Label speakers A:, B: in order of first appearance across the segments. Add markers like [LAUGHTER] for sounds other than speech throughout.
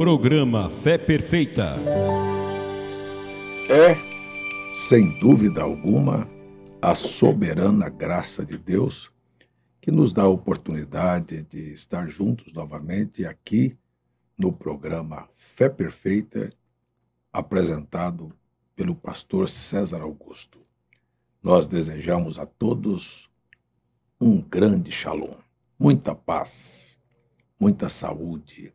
A: Programa Fé Perfeita. É, sem dúvida alguma, a soberana graça de Deus que nos dá a oportunidade de estar juntos novamente aqui no programa Fé Perfeita, apresentado pelo pastor César Augusto. Nós desejamos a todos um grande shalom, muita paz, muita saúde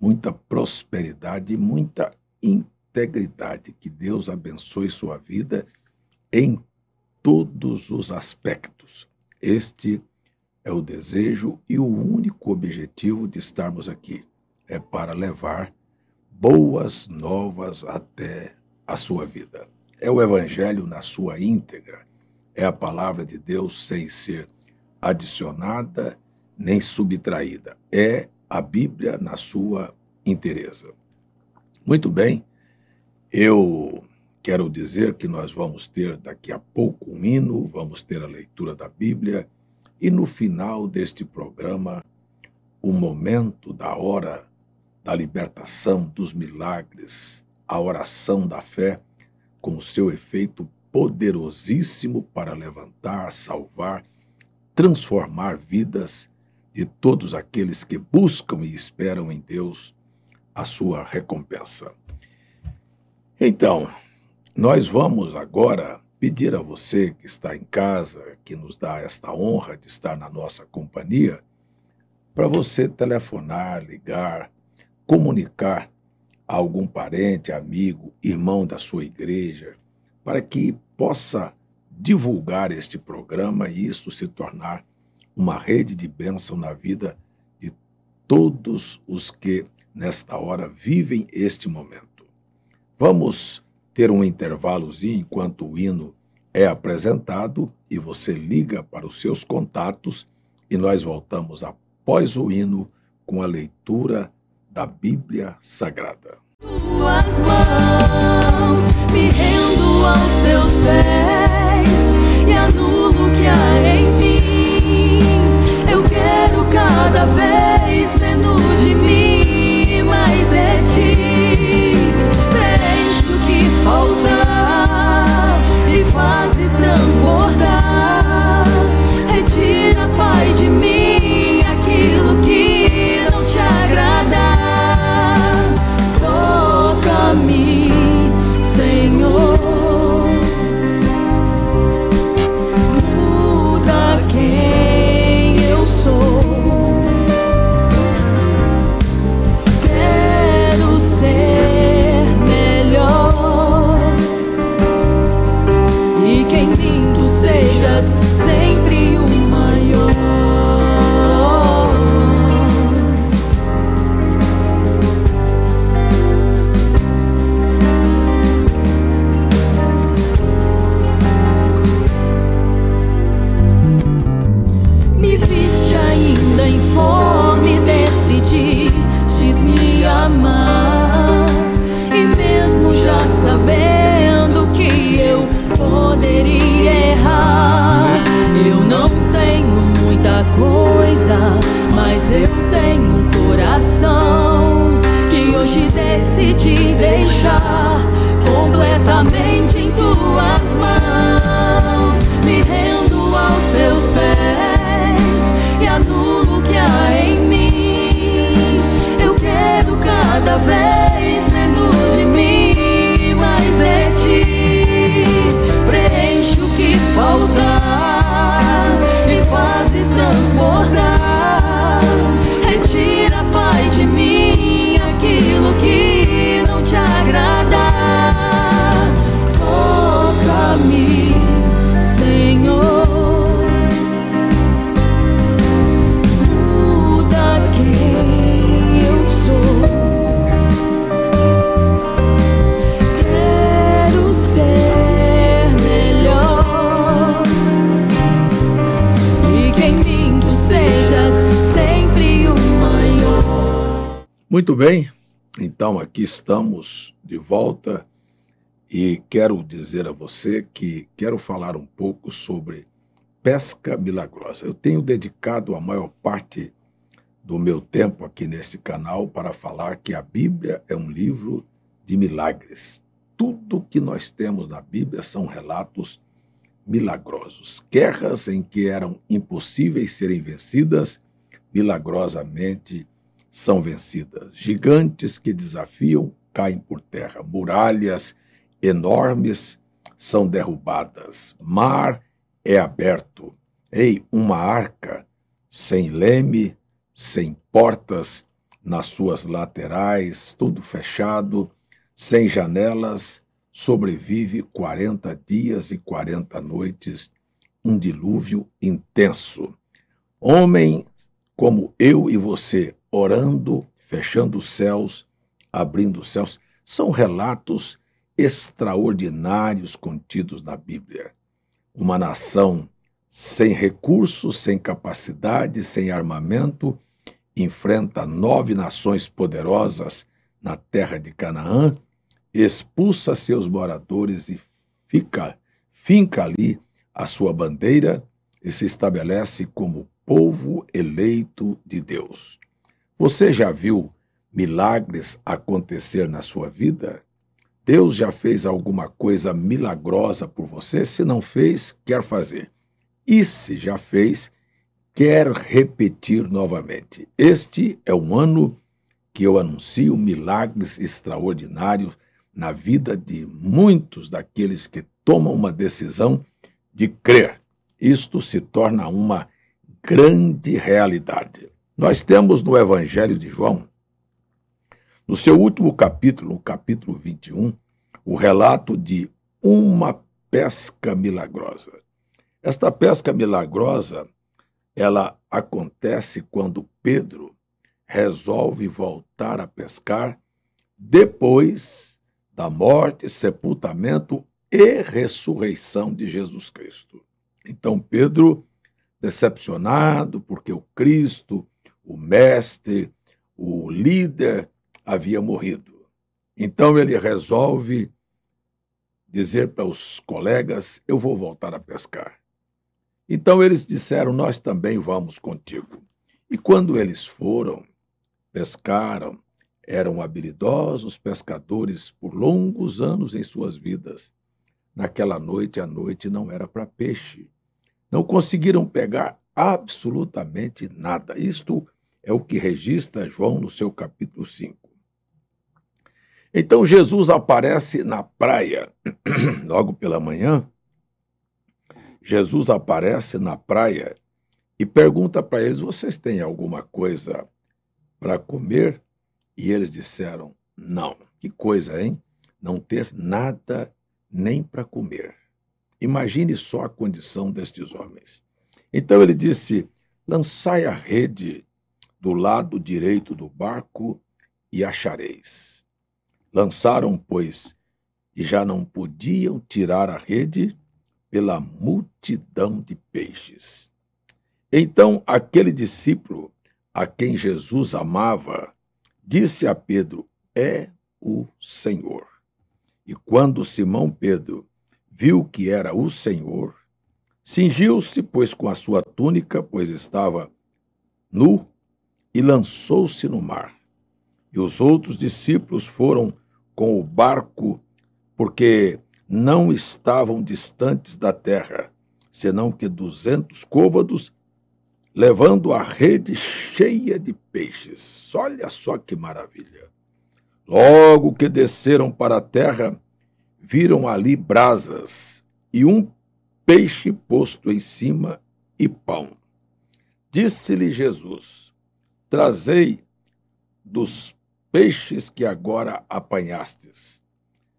A: muita prosperidade e muita integridade. Que Deus abençoe sua vida em todos os aspectos. Este é o desejo e o único objetivo de estarmos aqui. É para levar boas novas até a sua vida. É o Evangelho na sua íntegra. É a palavra de Deus sem ser adicionada nem subtraída. É a Bíblia na sua inteireza. Muito bem, eu quero dizer que nós vamos ter daqui a pouco um hino, vamos ter a leitura da Bíblia e no final deste programa, o momento da hora da libertação, dos milagres, a oração da fé, com seu efeito poderosíssimo para levantar, salvar, transformar vidas de todos aqueles que buscam e esperam em Deus a sua recompensa. Então, nós vamos agora pedir a você que está em casa, que nos dá esta honra de estar na nossa companhia, para você telefonar, ligar, comunicar a algum parente, amigo, irmão da sua igreja, para que possa divulgar este programa e isso se tornar uma rede de bênção na vida de todos os que, nesta hora, vivem este momento. Vamos ter um intervalozinho enquanto o hino é apresentado e você liga para os seus contatos e nós voltamos após o hino com a leitura da Bíblia Sagrada.
B: Tuas mãos me rendo aos teus pés e anulo que há em cada vez. for me decidistes me amar e mesmo já sabendo que eu poderia errar eu não tenho muita coisa mas eu tenho um coração que hoje decidi deixar
A: Muito bem, então aqui estamos de volta e quero dizer a você que quero falar um pouco sobre pesca milagrosa. Eu tenho dedicado a maior parte do meu tempo aqui neste canal para falar que a Bíblia é um livro de milagres. Tudo que nós temos na Bíblia são relatos milagrosos. Guerras em que eram impossíveis serem vencidas, milagrosamente vencidas são vencidas. Gigantes que desafiam caem por terra. Muralhas enormes são derrubadas. Mar é aberto. Ei, uma arca sem leme, sem portas nas suas laterais, tudo fechado, sem janelas, sobrevive 40 dias e 40 noites, um dilúvio intenso. Homem como eu e você, orando, fechando os céus, abrindo os céus. São relatos extraordinários contidos na Bíblia. Uma nação sem recursos, sem capacidade, sem armamento, enfrenta nove nações poderosas na terra de Canaã, expulsa seus moradores e fica, finca ali a sua bandeira e se estabelece como povo eleito de Deus. Você já viu milagres acontecer na sua vida? Deus já fez alguma coisa milagrosa por você? Se não fez, quer fazer. E se já fez, quer repetir novamente. Este é um ano que eu anuncio milagres extraordinários na vida de muitos daqueles que tomam uma decisão de crer. Isto se torna uma grande realidade. Nós temos no Evangelho de João, no seu último capítulo, no capítulo 21, o relato de uma pesca milagrosa. Esta pesca milagrosa, ela acontece quando Pedro resolve voltar a pescar depois da morte, sepultamento e ressurreição de Jesus Cristo. Então Pedro, decepcionado porque o Cristo o mestre, o líder havia morrido. Então ele resolve dizer para os colegas: Eu vou voltar a pescar. Então eles disseram: Nós também vamos contigo. E quando eles foram, pescaram, eram habilidosos pescadores por longos anos em suas vidas. Naquela noite, a noite não era para peixe. Não conseguiram pegar absolutamente nada. Isto é o que registra João no seu capítulo 5. Então Jesus aparece na praia, [CLEARS THROAT] logo pela manhã. Jesus aparece na praia e pergunta para eles: Vocês têm alguma coisa para comer? E eles disseram: Não. Que coisa, hein? Não ter nada nem para comer. Imagine só a condição destes homens. Então ele disse: Lançai a rede do lado direito do barco e achareis. Lançaram, pois, e já não podiam tirar a rede pela multidão de peixes. Então aquele discípulo a quem Jesus amava disse a Pedro: É o Senhor. E quando Simão Pedro viu que era o Senhor, cingiu-se, pois, com a sua túnica, pois estava nu, e lançou-se no mar. E os outros discípulos foram com o barco, porque não estavam distantes da terra, senão que duzentos côvados, levando a rede cheia de peixes. Olha só que maravilha! Logo que desceram para a terra, viram ali brasas e um peixe posto em cima e pão. Disse-lhe Jesus: Trazei dos peixes que agora apanhastes.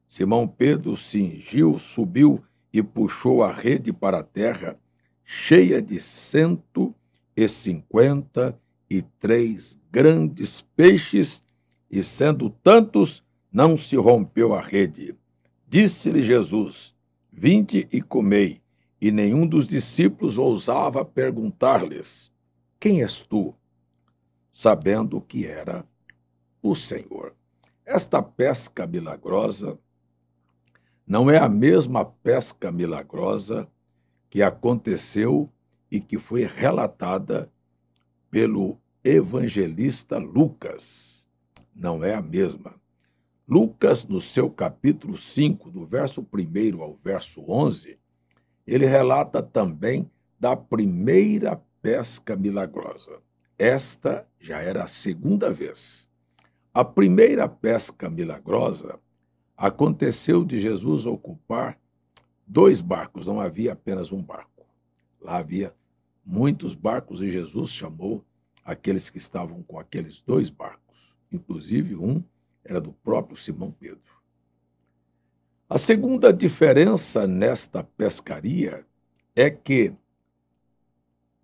A: Simão Pedro cingiu, subiu e puxou a rede para a terra, cheia de cento e cinquenta e três grandes peixes, e sendo tantos, não se rompeu a rede. Disse-lhe Jesus: Vinde e comei. E nenhum dos discípulos ousava perguntar-lhes: Quem és tu? sabendo que era o Senhor. Esta pesca milagrosa não é a mesma pesca milagrosa que aconteceu e que foi relatada pelo evangelista Lucas. Não é a mesma. Lucas, no seu capítulo 5, do verso 1 ao verso 11, ele relata também da primeira pesca milagrosa. Esta já era a segunda vez. A primeira pesca milagrosa aconteceu de Jesus ocupar dois barcos, não havia apenas um barco. Lá havia muitos barcos e Jesus chamou aqueles que estavam com aqueles dois barcos, inclusive um era do próprio Simão Pedro. A segunda diferença nesta pescaria é que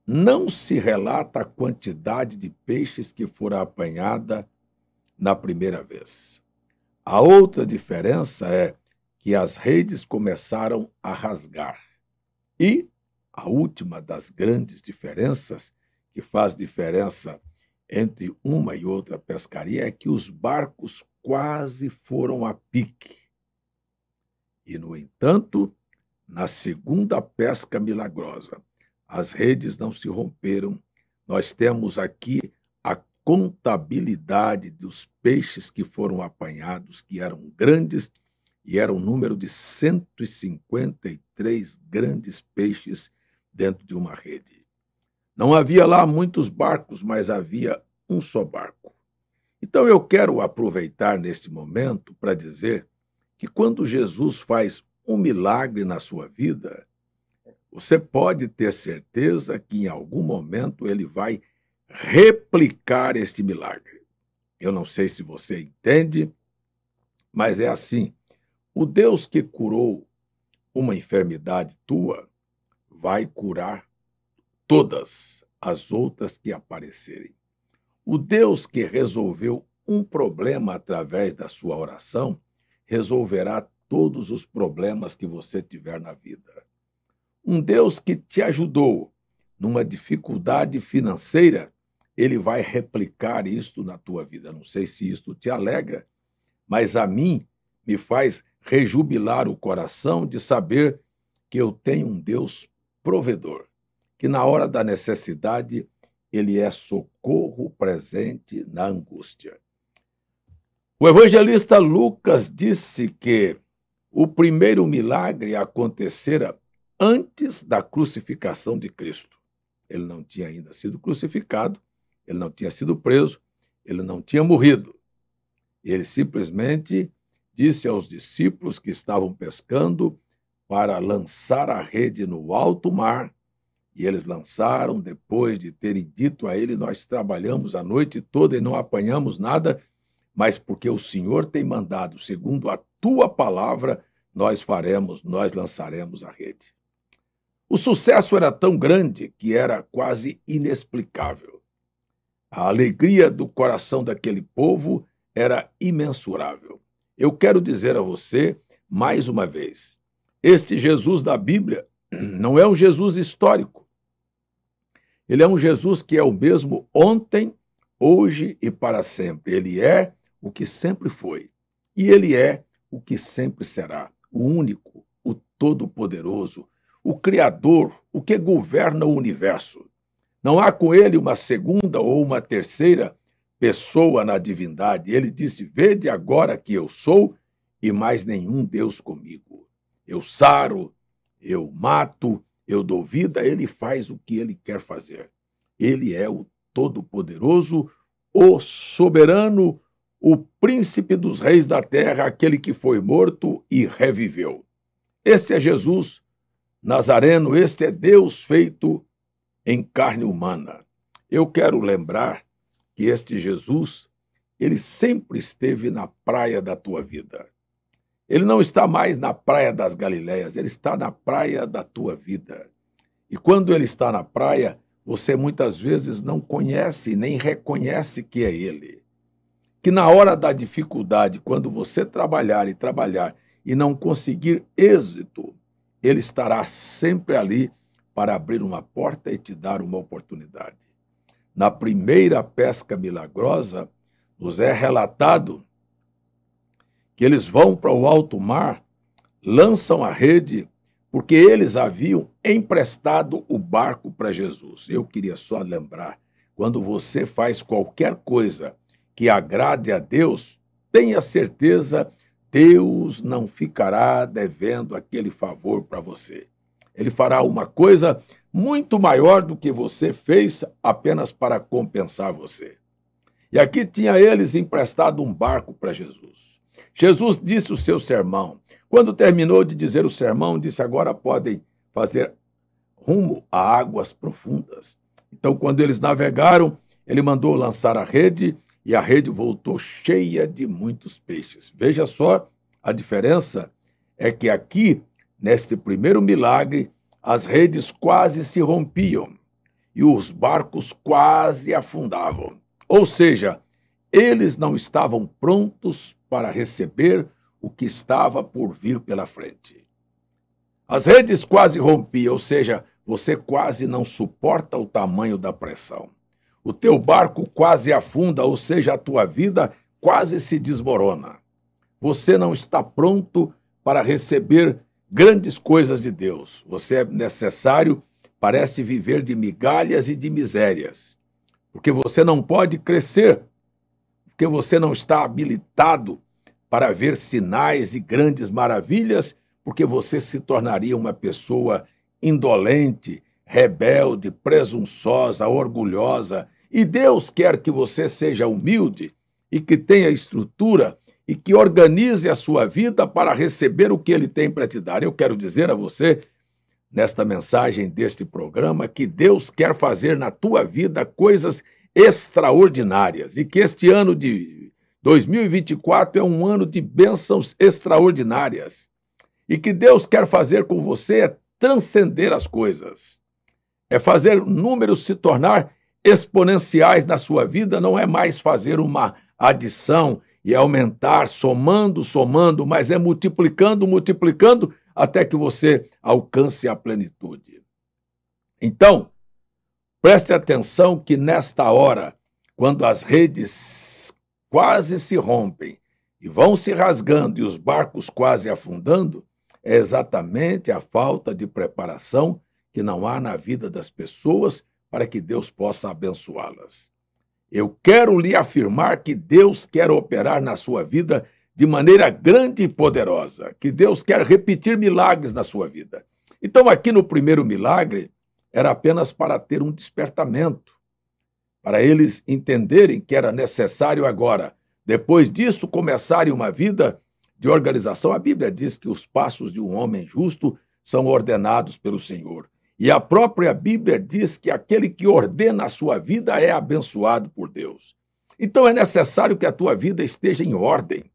A: não se relata a quantidade de peixes que fora apanhada na primeira vez. A outra diferença é que as redes começaram a rasgar. E a última das grandes diferenças, que faz diferença entre uma e outra pescaria, é que os barcos quase foram a pique. E, no entanto, na segunda pesca milagrosa, as redes não se romperam. Nós temos aqui a contabilidade dos peixes que foram apanhados, que eram grandes, e era um número de 153 grandes peixes dentro de uma rede. Não havia lá muitos barcos, mas havia um só barco. Então eu quero aproveitar neste momento para dizer que quando Jesus faz um milagre na sua vida, você pode ter certeza que em algum momento ele vai replicar este milagre. Eu não sei se você entende, mas é assim: o Deus que curou uma enfermidade tua vai curar todas as outras que aparecerem. O Deus que resolveu um problema através da sua oração resolverá todos os problemas que você tiver na vida. Um Deus que te ajudou numa dificuldade financeira, ele vai replicar isto na tua vida. Não sei se isto te alegra, mas a mim me faz rejubilar o coração de saber que eu tenho um Deus provedor, que na hora da necessidade ele é socorro presente na angústia. O evangelista Lucas disse que o primeiro milagre acontecera antes da crucificação de Cristo. Ele não tinha ainda sido crucificado, ele não tinha sido preso, ele não tinha morrido. Ele simplesmente disse aos discípulos que estavam pescando para lançar a rede no alto mar. E eles lançaram, depois de terem dito a ele: Nós trabalhamos a noite toda e não apanhamos nada, mas porque o Senhor tem mandado, segundo a tua palavra, nós faremos, nós lançaremos a rede. O sucesso era tão grande que era quase inexplicável. A alegria do coração daquele povo era imensurável. Eu quero dizer a você, mais uma vez, este Jesus da Bíblia [CLEARS THROAT] não é um Jesus histórico. Ele é um Jesus que é o mesmo ontem, hoje e para sempre. Ele é o que sempre foi. E ele é o que sempre será, o único, o todo-poderoso, o Criador, o que governa o universo. Não há com ele uma segunda ou uma terceira pessoa na divindade. Ele disse: Vede agora que eu sou e mais nenhum Deus comigo. Eu saro, eu mato, eu dou vida, ele faz o que ele quer fazer. Ele é o Todo-Poderoso, o Soberano, o Príncipe dos Reis da Terra, aquele que foi morto e reviveu. Este é Jesus, Nazareno, este é Deus feito em carne humana. Eu quero lembrar que este Jesus, ele sempre esteve na praia da tua vida. Ele não está mais na praia das Galileias, ele está na praia da tua vida. E quando ele está na praia, você muitas vezes não conhece nem reconhece que é ele. Que na hora da dificuldade, quando você trabalhar e trabalhar e não conseguir êxito, ele estará sempre ali para abrir uma porta e te dar uma oportunidade. Na primeira pesca milagrosa, nos é relatado que eles vão para o alto mar, lançam a rede, porque eles haviam emprestado o barco para Jesus. Eu queria só lembrar: quando você faz qualquer coisa que agrade a Deus, tenha certeza Deus não ficará devendo aquele favor para você. Ele fará uma coisa muito maior do que você fez apenas para compensar você. E aqui tinha eles emprestado um barco para Jesus. Jesus disse o seu sermão. Quando terminou de dizer o sermão, disse: Agora podem fazer rumo a águas profundas. Então, quando eles navegaram, ele mandou lançar a rede e a rede voltou cheia de muitos peixes. Veja só, a diferença é que aqui, neste primeiro milagre, as redes quase se rompiam e os barcos quase afundavam. Ou seja, eles não estavam prontos para receber o que estava por vir pela frente. As redes quase rompiam, ou seja, você quase não suporta o tamanho da pressão o teu barco quase afunda, ou seja, a tua vida quase se desmorona. Você não está pronto para receber grandes coisas de Deus. Você é necessário, parece viver de migalhas e de misérias. Porque você não pode crescer, porque você não está habilitado para ver sinais e grandes maravilhas, porque você se tornaria uma pessoa indolente, rebelde, presunçosa, orgulhosa, e Deus quer que você seja humilde e que tenha estrutura e que organize a sua vida para receber o que ele tem para te dar. Eu quero dizer a você, nesta mensagem deste programa, que Deus quer fazer na tua vida coisas extraordinárias e que este ano de 2024 é um ano de bênçãos extraordinárias. E que Deus quer fazer com você é transcender as coisas, é fazer números se tornar exponenciais na sua vida não é mais fazer uma adição e aumentar, somando, somando, mas é multiplicando, multiplicando, até que você alcance a plenitude. Então, preste atenção que nesta hora, quando as redes quase se rompem e vão se rasgando e os barcos quase afundando, é exatamente a falta de preparação que não há na vida das pessoas para que Deus possa abençoá-las. Eu quero lhe afirmar que Deus quer operar na sua vida de maneira grande e poderosa, que Deus quer repetir milagres na sua vida. Então, aqui no primeiro milagre, era apenas para ter um despertamento, para eles entenderem que era necessário agora, depois disso, começarem uma vida de organização. A Bíblia diz que os passos de um homem justo são ordenados pelo Senhor. E a própria Bíblia diz que aquele que ordena a sua vida é abençoado por Deus. Então é necessário que a tua vida esteja em ordem,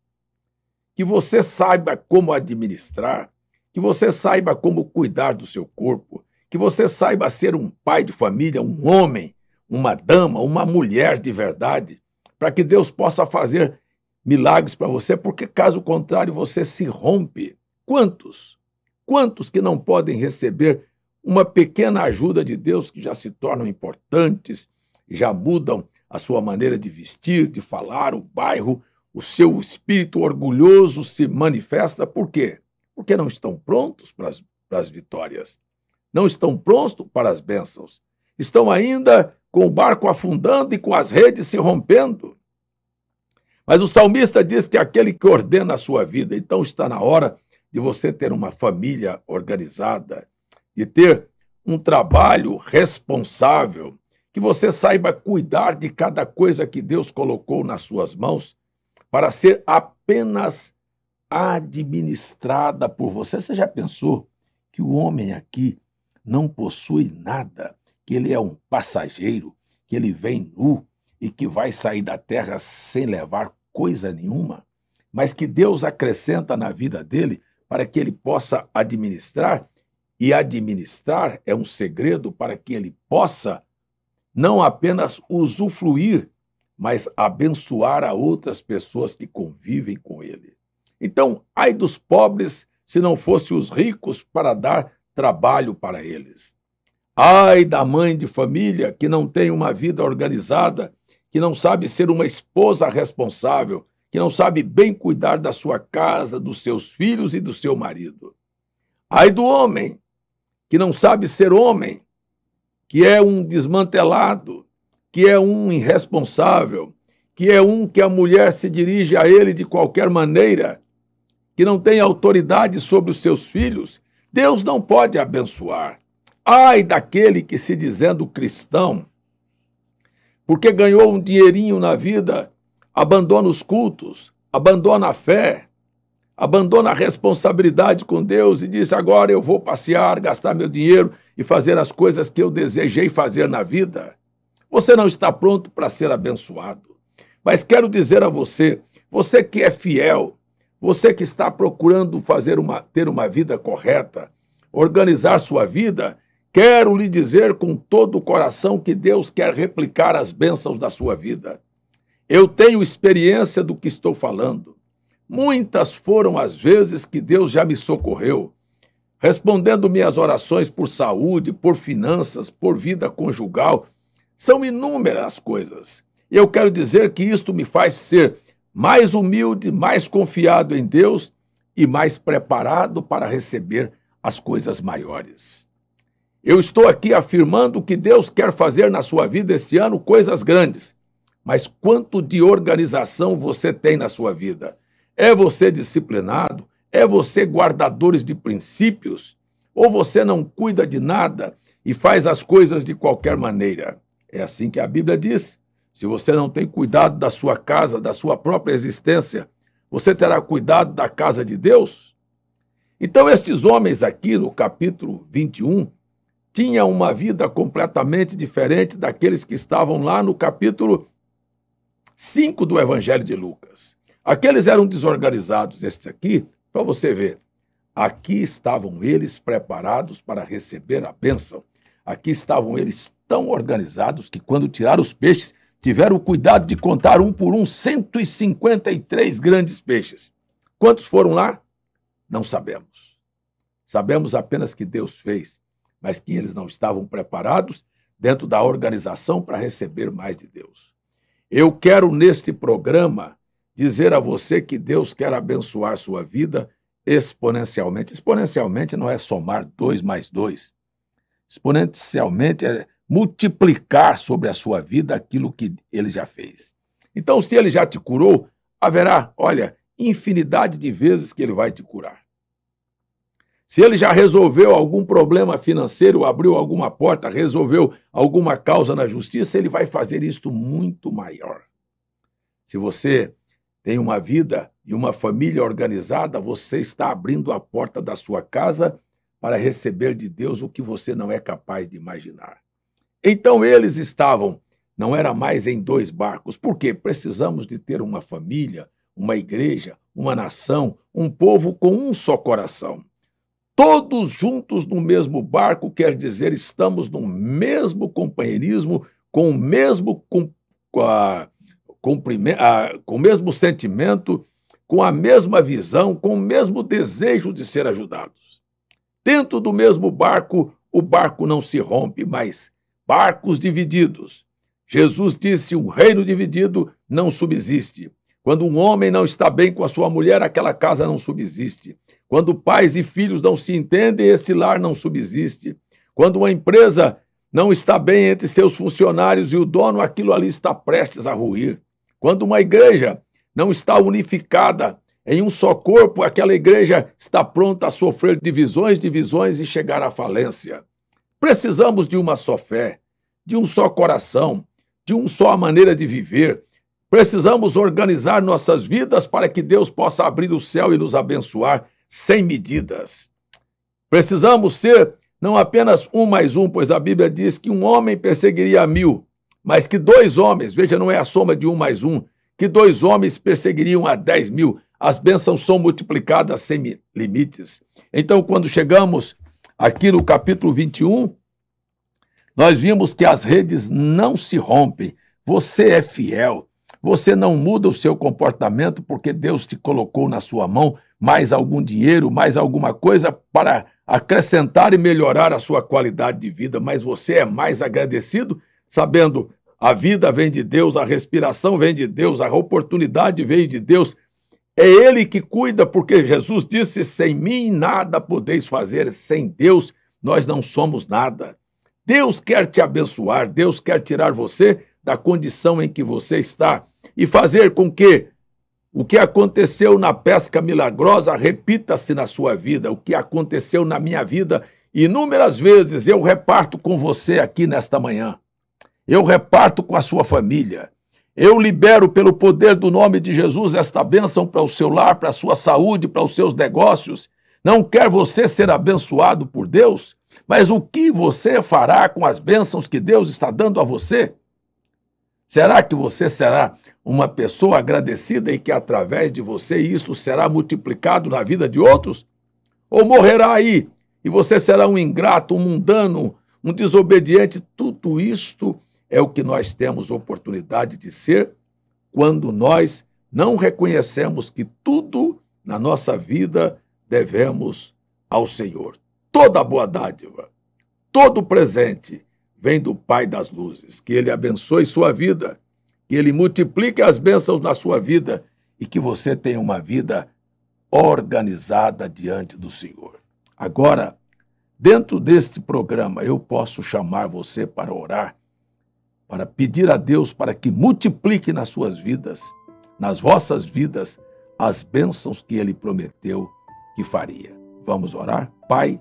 A: que você saiba como administrar, que você saiba como cuidar do seu corpo, que você saiba ser um pai de família, um homem, uma dama, uma mulher de verdade, para que Deus possa fazer milagres para você, porque caso contrário você se rompe. Quantos? Quantos que não podem receber uma pequena ajuda de Deus que já se tornam importantes, já mudam a sua maneira de vestir, de falar, o bairro, o seu espírito orgulhoso se manifesta. Por quê? Porque não estão prontos para as, para as vitórias, não estão prontos para as bênçãos, estão ainda com o barco afundando e com as redes se rompendo. Mas o salmista diz que aquele que ordena a sua vida, então está na hora de você ter uma família organizada, de ter um trabalho responsável, que você saiba cuidar de cada coisa que Deus colocou nas suas mãos para ser apenas administrada por você. Você já pensou que o homem aqui não possui nada, que ele é um passageiro, que ele vem nu e que vai sair da terra sem levar coisa nenhuma, mas que Deus acrescenta na vida dele para que ele possa administrar e administrar é um segredo para que ele possa não apenas usufruir, mas abençoar a outras pessoas que convivem com ele. Então, ai dos pobres se não fossem os ricos para dar trabalho para eles. Ai da mãe de família que não tem uma vida organizada, que não sabe ser uma esposa responsável, que não sabe bem cuidar da sua casa, dos seus filhos e do seu marido. Ai do homem que não sabe ser homem, que é um desmantelado, que é um irresponsável, que é um que a mulher se dirige a ele de qualquer maneira, que não tem autoridade sobre os seus filhos, Deus não pode abençoar. Ai daquele que se dizendo cristão, porque ganhou um dinheirinho na vida, abandona os cultos, abandona a fé, abandona a responsabilidade com Deus e diz: agora eu vou passear, gastar meu dinheiro e fazer as coisas que eu desejei fazer na vida, você não está pronto para ser abençoado. Mas quero dizer a você, você que é fiel, você que está procurando fazer uma, ter uma vida correta, organizar sua vida, quero lhe dizer com todo o coração que Deus quer replicar as bênçãos da sua vida. Eu tenho experiência do que estou falando. Muitas foram as vezes que Deus já me socorreu, respondendo minhas orações por saúde, por finanças, por vida conjugal. São inúmeras coisas. eu quero dizer que isto me faz ser mais humilde, mais confiado em Deus e mais preparado para receber as coisas maiores. Eu estou aqui afirmando que Deus quer fazer na sua vida este ano coisas grandes, mas quanto de organização você tem na sua vida? É você disciplinado? É você guardadores de princípios? Ou você não cuida de nada e faz as coisas de qualquer maneira? É assim que a Bíblia diz. Se você não tem cuidado da sua casa, da sua própria existência, você terá cuidado da casa de Deus? Então, estes homens aqui no capítulo 21 tinham uma vida completamente diferente daqueles que estavam lá no capítulo 5 do Evangelho de Lucas. Aqueles eram desorganizados, este aqui, para você ver. Aqui estavam eles preparados para receber a bênção. Aqui estavam eles tão organizados que, quando tiraram os peixes, tiveram o cuidado de contar um por um 153 grandes peixes. Quantos foram lá? Não sabemos. Sabemos apenas que Deus fez, mas que eles não estavam preparados dentro da organização para receber mais de Deus. Eu quero neste programa dizer a você que Deus quer abençoar sua vida exponencialmente. Exponencialmente não é somar dois mais dois. Exponencialmente é multiplicar sobre a sua vida aquilo que ele já fez. Então, se ele já te curou, haverá, olha, infinidade de vezes que ele vai te curar. Se ele já resolveu algum problema financeiro, abriu alguma porta, resolveu alguma causa na justiça, ele vai fazer isto muito maior. Se você tem uma vida e uma família organizada, você está abrindo a porta da sua casa para receber de Deus o que você não é capaz de imaginar. Então eles estavam, não era mais em dois barcos, porque precisamos de ter uma família, uma igreja, uma nação, um povo com um só coração. Todos juntos no mesmo barco quer dizer estamos no mesmo companheirismo, com o mesmo com, com com, ah, com o mesmo sentimento, com a mesma visão, com o mesmo desejo de ser ajudados. Dentro do mesmo barco, o barco não se rompe, mas barcos divididos. Jesus disse: um reino dividido não subsiste. Quando um homem não está bem com a sua mulher, aquela casa não subsiste. Quando pais e filhos não se entendem, este lar não subsiste. Quando uma empresa não está bem entre seus funcionários e o dono, aquilo ali está prestes a ruir. Quando uma igreja não está unificada em um só corpo, aquela igreja está pronta a sofrer divisões, divisões e chegar à falência. Precisamos de uma só fé, de um só coração, de uma só maneira de viver. Precisamos organizar nossas vidas para que Deus possa abrir o céu e nos abençoar sem medidas. Precisamos ser não apenas um mais um, pois a Bíblia diz que um homem perseguiria mil mas que dois homens, veja, não é a soma de um mais um, que dois homens perseguiriam a dez mil. As bênçãos são multiplicadas sem limites. Então, quando chegamos aqui no capítulo 21, nós vimos que as redes não se rompem. Você é fiel. Você não muda o seu comportamento porque Deus te colocou na sua mão mais algum dinheiro, mais alguma coisa para acrescentar e melhorar a sua qualidade de vida, mas você é mais agradecido sabendo a vida vem de Deus, a respiração vem de Deus, a oportunidade veio de Deus. É Ele que cuida, porque Jesus disse: sem mim nada podeis fazer, sem Deus nós não somos nada. Deus quer te abençoar, Deus quer tirar você da condição em que você está e fazer com que o que aconteceu na pesca milagrosa repita-se na sua vida, o que aconteceu na minha vida. Inúmeras vezes eu reparto com você aqui nesta manhã eu reparto com a sua família. Eu libero pelo poder do nome de Jesus esta bênção para o seu lar, para a sua saúde, para os seus negócios. Não quer você ser abençoado por Deus? Mas o que você fará com as bênçãos que Deus está dando a você? Será que você será uma pessoa agradecida e que através de você isso será multiplicado na vida de outros? Ou morrerá aí e você será um ingrato, um mundano, um desobediente? Tudo isto é o que nós temos oportunidade de ser quando nós não reconhecemos que tudo na nossa vida devemos ao Senhor. Toda boa dádiva, todo presente vem do Pai das luzes. Que Ele abençoe sua vida, que Ele multiplique as bênçãos na sua vida e que você tenha uma vida organizada diante do Senhor. Agora, dentro deste programa, eu posso chamar você para orar para pedir a Deus para que multiplique nas suas vidas, nas vossas vidas, as bênçãos que ele prometeu que faria. Vamos orar? Pai,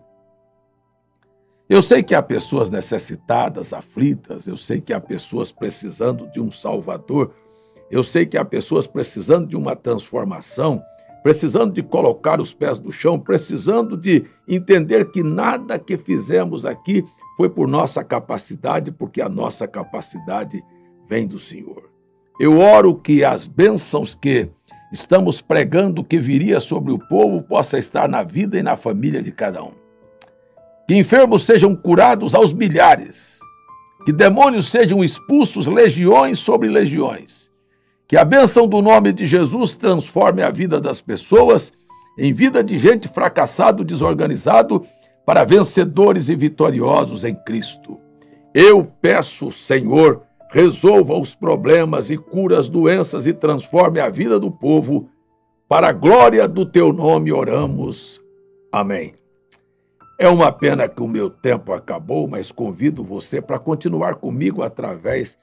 A: eu sei que há pessoas necessitadas, aflitas, eu sei que há pessoas precisando de um Salvador, eu sei que há pessoas precisando de uma transformação, precisando de colocar os pés no chão, precisando de entender que nada que fizemos aqui foi por nossa capacidade, porque a nossa capacidade vem do Senhor. Eu oro que as bênçãos que estamos pregando que viria sobre o povo possa estar na vida e na família de cada um. Que enfermos sejam curados aos milhares, que demônios sejam expulsos legiões sobre legiões que a bênção do nome de Jesus transforme a vida das pessoas em vida de gente fracassado, desorganizado, para vencedores e vitoriosos em Cristo. Eu peço, Senhor, resolva os problemas e cura as doenças e transforme a vida do povo. Para a glória do teu nome oramos. Amém. É uma pena que o meu tempo acabou, mas convido você para continuar comigo através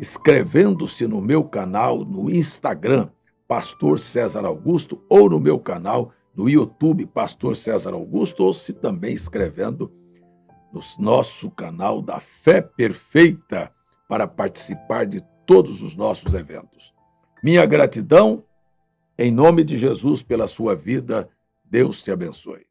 A: inscrevendo-se no meu canal no Instagram, Pastor César Augusto, ou no meu canal no YouTube, Pastor César Augusto, ou se também escrevendo no nosso canal da Fé Perfeita para participar de todos os nossos eventos. Minha gratidão, em nome de Jesus, pela sua vida. Deus te abençoe.